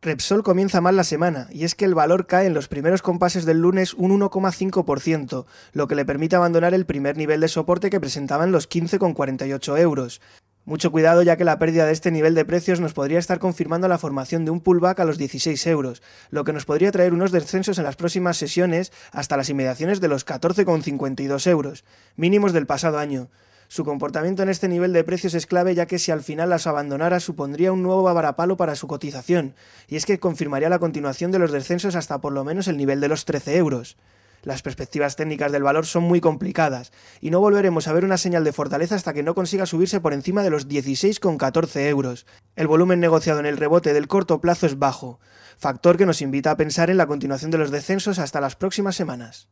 Repsol comienza mal la semana, y es que el valor cae en los primeros compases del lunes un 1,5%, lo que le permite abandonar el primer nivel de soporte que presentaban los 15,48 euros. Mucho cuidado ya que la pérdida de este nivel de precios nos podría estar confirmando la formación de un pullback a los 16 euros, lo que nos podría traer unos descensos en las próximas sesiones hasta las inmediaciones de los 14,52 euros, mínimos del pasado año. Su comportamiento en este nivel de precios es clave ya que si al final las abandonara supondría un nuevo bavarapalo para su cotización, y es que confirmaría la continuación de los descensos hasta por lo menos el nivel de los 13 euros. Las perspectivas técnicas del valor son muy complicadas, y no volveremos a ver una señal de fortaleza hasta que no consiga subirse por encima de los 16,14 euros. El volumen negociado en el rebote del corto plazo es bajo, factor que nos invita a pensar en la continuación de los descensos hasta las próximas semanas.